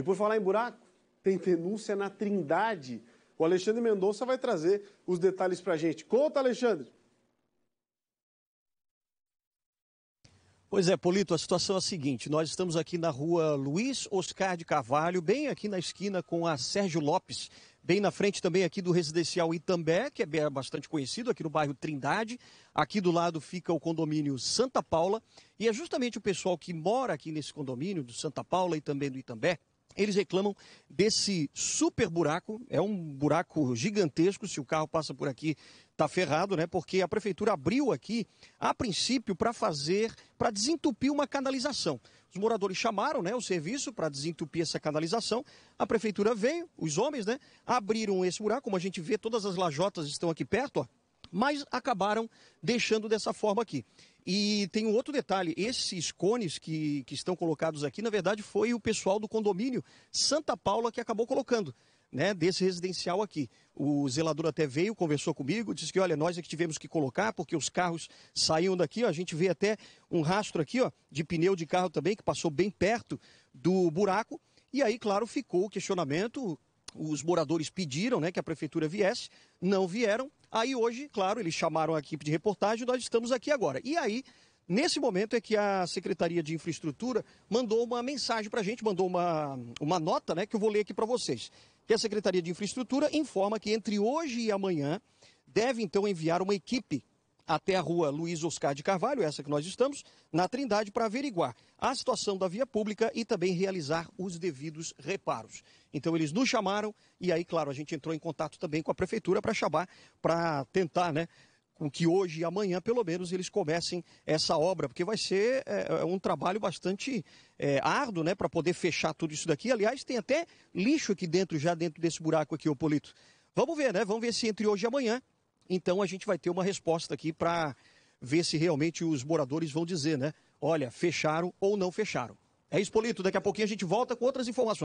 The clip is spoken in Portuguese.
E por falar em buraco, tem denúncia na Trindade. O Alexandre Mendonça vai trazer os detalhes para a gente. Conta, Alexandre! Pois é, Polito, a situação é a seguinte: nós estamos aqui na rua Luiz Oscar de Carvalho, bem aqui na esquina com a Sérgio Lopes, bem na frente também aqui do residencial Itambé, que é bastante conhecido, aqui no bairro Trindade. Aqui do lado fica o condomínio Santa Paula, e é justamente o pessoal que mora aqui nesse condomínio do Santa Paula e também do Itambé eles reclamam desse super buraco, é um buraco gigantesco, se o carro passa por aqui está ferrado, né? Porque a prefeitura abriu aqui, a princípio, para fazer, para desentupir uma canalização. Os moradores chamaram, né, o serviço para desentupir essa canalização. A prefeitura veio, os homens, né, abriram esse buraco, como a gente vê, todas as lajotas estão aqui perto, ó, mas acabaram deixando dessa forma aqui. E tem um outro detalhe: esses cones que, que estão colocados aqui, na verdade, foi o pessoal do condomínio Santa Paula que acabou colocando. Né, desse residencial aqui. O zelador até veio, conversou comigo, disse que, olha, nós é que tivemos que colocar, porque os carros saíam daqui, ó, a gente vê até um rastro aqui, ó, de pneu de carro também, que passou bem perto do buraco. E aí, claro, ficou o questionamento, os moradores pediram, né, que a prefeitura viesse, não vieram, Aí hoje, claro, eles chamaram a equipe de reportagem, nós estamos aqui agora. E aí, nesse momento é que a Secretaria de Infraestrutura mandou uma mensagem para a gente, mandou uma, uma nota, né, que eu vou ler aqui para vocês. Que a Secretaria de Infraestrutura informa que entre hoje e amanhã deve então enviar uma equipe até a rua Luiz Oscar de Carvalho, essa que nós estamos, na Trindade, para averiguar a situação da via pública e também realizar os devidos reparos. Então eles nos chamaram e aí, claro, a gente entrou em contato também com a prefeitura para chamar, para tentar, né? com que hoje e amanhã, pelo menos, eles comecem essa obra, porque vai ser é, é um trabalho bastante é, árduo, né, para poder fechar tudo isso daqui. Aliás, tem até lixo aqui dentro, já dentro desse buraco aqui, ô Polito. Vamos ver, né? Vamos ver se entre hoje e amanhã então a gente vai ter uma resposta aqui para ver se realmente os moradores vão dizer, né? Olha, fecharam ou não fecharam. É isso, Polito. Daqui a pouquinho a gente volta com outras informações.